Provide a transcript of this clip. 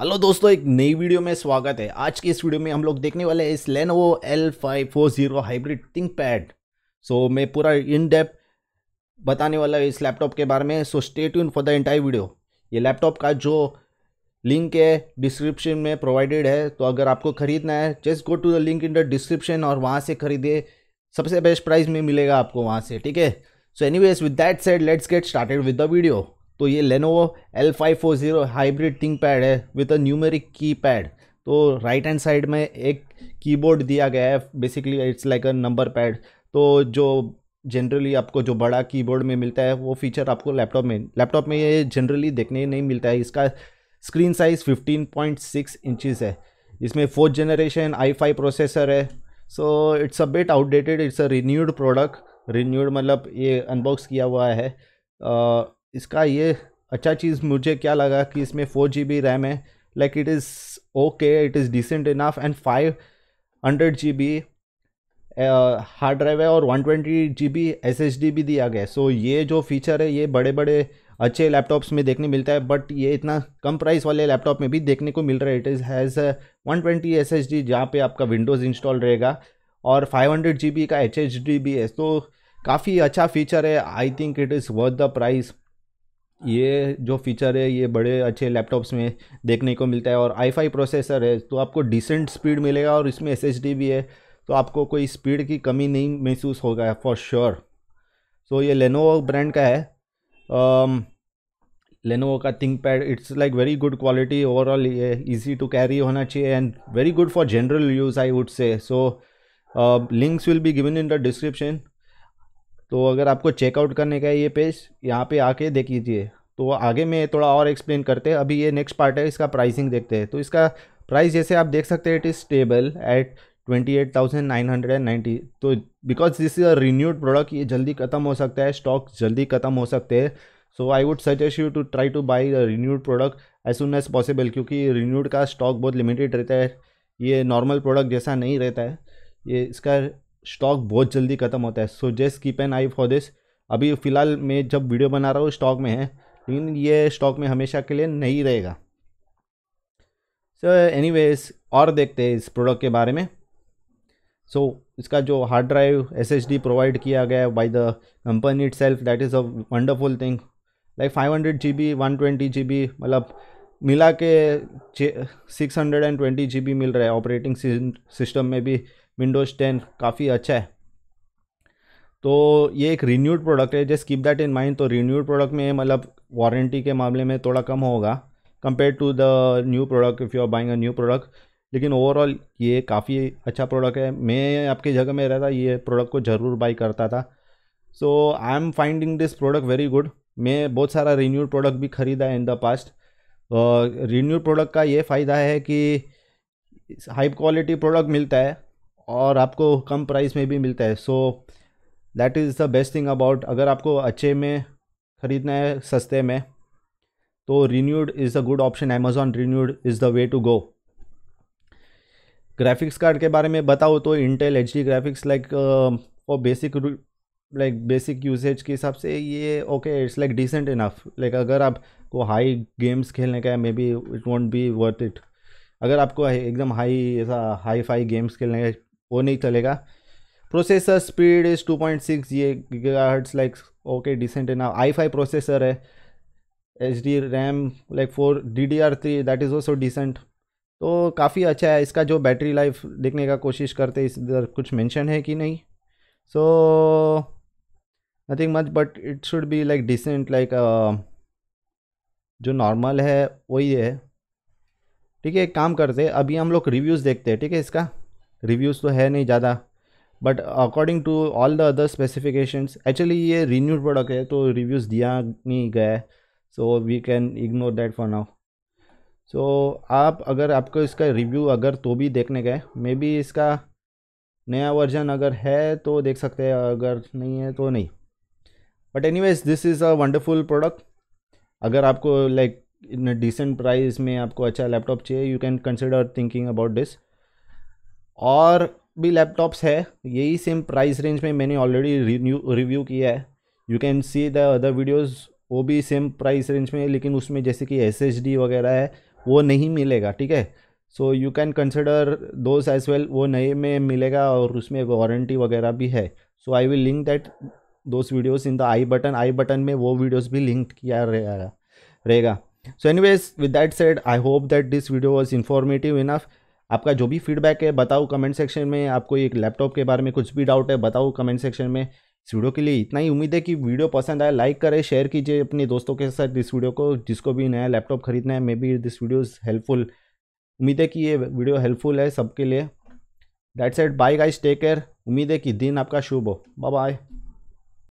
hello दोस्तों एक नई वीडियो में स्वागत है आज की इस वीडियो में हम लोग देखने वाले हैं इस four zero hybrid ThinkPad so मैं पूरा इन डेप बताने वाला हूँ इस लैपटॉप के बारे में so stay tune for the entire video ये लैपटॉप का जो लिंक है डिस्क्रिप्शन में प्रोवाइडेड है तो अगर आपको खरीदना है just go to the link in the description और वहाँ से खरीदिए सबसे बेस्ट प्राइस में मिलेगा आपको वहाँ से ठीक है so anyways with that said let's get started with the video तो ये Lenovo L five four zero hybrid ThinkPad है with a numeric key pad तो राइट हैंड साइड में एक कीबोर्ड दिया गया है basically it's like a number pad तो जो जनरली आपको जो बड़ा कीबोर्ड में मिलता है वो फीचर आपको लैपटॉप में लैपटॉप में ये जनरली देखने नहीं मिलता है इसका screen size fifteen point six inches है इसमें fourth generation i five processor है so it's a bit outdated it's a renewed product renewed मतलब ये अनबॉक्स किया हुआ है uh, इसका ये अच्छा चीज़ मुझे क्या लगा कि इसमें फोर जी बी रैम है like it is okay it is decent enough and five hundred G B hard drive है और one twenty G B S S D भी दिया गया है सो ये जो फीचर है ये बड़े बड़े अच्छे लैपटॉप्स में देखने मिलता है बट ये इतना कम प्राइस वाले लैपटॉप में भी देखने को मिल रहा है it is has one twenty S S D जहाँ पर आपका विंडोज़ इंस्टॉल रहेगा और फाइव हंड्रेड जी बी का एच एच डी भी है तो काफ़ी अच्छा फीचर है I think it is worth the price ये जो फीचर है ये बड़े अच्छे लैपटॉप्स में देखने को मिलता है और आई फाई प्रोसेसर है तो आपको डिसेंट स्पीड मिलेगा और इसमें एस भी है तो आपको कोई स्पीड की कमी नहीं महसूस होगा फॉर श्योर सो ये लेनोवो ब्रांड का है लेनोवो um, का ThinkPad it's like very good quality overall ये इजी टू कैरी होना चाहिए and very good for general use I would say so links will be given in the description तो अगर आपको checkout करने का ये पेज यहाँ पे आके देख लीजिए तो आगे में थोड़ा और एक्सप्लेन करते हैं अभी ये नेक्स्ट पार्ट है इसका प्राइसिंग देखते हैं तो इसका प्राइस जैसे आप देख सकते हैं it is stable at twenty eight thousand nine hundred and ninety तो because this is a renewed product ये जल्दी ख़त्म हो सकता है स्टॉक जल्दी ख़त्म हो सकते हैं so I would suggest you to try to buy renewed product as soon as possible क्योंकि रिन्यूड का स्टॉक बहुत लिमिटेड रहता है ये नॉर्मल प्रोडक्ट जैसा नहीं रहता है ये इसका स्टॉक बहुत जल्दी ख़त्म होता है so just keep an eye for this अभी फ़िलहाल मैं जब वीडियो बना रहा हूँ स्टॉक में है लेकिन ये स्टॉक में हमेशा के लिए नहीं रहेगा सो एनी और देखते हैं इस प्रोडक्ट के बारे में सो so, इसका जो hard drive S S D provide किया गया है by the company itself that is a wonderful thing like five hundred G B one twenty G B मतलब मिला के six hundred and twenty G B मिल रहा है operating system में भी विंडोज़ टेन काफ़ी अच्छा है तो ये एक रीन्यूड प्रोडक्ट है just keep that in mind तो रीन्यूड प्रोडक्ट में मतलब वारंटी के मामले में थोड़ा कम होगा compare to the new product if you are buying a new product लेकिन ओवरऑल ये काफ़ी अच्छा प्रोडक्ट है मैं आपकी जगह में रहता ये प्रोडक्ट को ज़रूर बाई करता था so I am finding this product very good मैं बहुत सारा रीन्यूड प्रोडक्ट भी खरीदा है in the past renew product का ये फ़ायदा है कि हाई क्वालिटी प्रोडक्ट मिलता है और आपको कम प्राइस में भी मिलता है so that is the best thing about अगर आपको अच्छे में ख़रीदना है सस्ते में तो renewed is a good option Amazon renewed is the way to go graphics card के बारे में बताओ तो Intel H D graphics like for basic like basic usages के हिसाब से ये okay it's like decent enough like अगर आपको हाई गेम्स खेलने का है maybe it want B worth it अगर आपको एकदम हाई ऐसा हाई फाई गेम्स खेलने का वो नहीं चलेगा processor speed is two point six ये gigahertz like okay decent enough i five processor है H D RAM like four D D R three that is also decent तो काफ़ी अच्छा है इसका जो बैटरी लाइफ देखने का कोशिश करते इस कुछ मैंशन है कि नहीं so so, nothing much but it should be like decent like जो नॉर्मल है वही है ठीक है एक काम करते हैं अभी हम लोग रिव्यूज़ देखते हैं ठीक है इसका रिव्यूज़ तो है नहीं ज़्यादा but according to all the other specifications actually ये रीन्यूड प्रोडक्ट है तो रिव्यूज़ दिया नहीं गया है so we can ignore that for now so आप अगर आपको इसका रिव्यू अगर तो भी देखने गए मे बी इसका नया वर्जन अगर है तो देख सकते हैं अगर नहीं है तो नहीं but anyways this is a wonderful product अगर आपको लाइक इन डिसेंट प्राइस में आपको अच्छा लैपटॉप चाहिए you can consider thinking about this और भी लैपटॉप्स है यही सेम प्राइस रेंज में मैंने ऑलरेडी रिव्यू किया है you can see the other videos वो भी सेम प्राइस रेंज में लेकिन उसमें जैसे कि एस डी वगैरह है वो नहीं मिलेगा ठीक है so you can consider those as well वो नए में मिलेगा और उसमें वारंटी वगैरह भी है so I will link that दोस्त videos in the i button i button में वो वीडियोस भी लिंक किया रहेगा रहेगा so anyways with that said I hope that this video was informative enough आपका जो भी फीडबैक है बताओ कमेंट सेक्शन में आपको एक लैपटॉप के बारे में कुछ भी डाउट है बताओ कमेंट सेक्शन में इस वीडियो के लिए इतना ही उम्मीद है कि वीडियो पसंद आए लाइक करें शेयर कीजिए अपने दोस्तों के साथ इस वीडियो को जिसको भी नया लैपटॉप खरीदना है maybe this video is helpful उम्मीद है कि ये वीडियो हेल्पफुल है सबके लिए that at bye guys take care उम्मीद है कि दिन आपका शुभ हो बाय बाय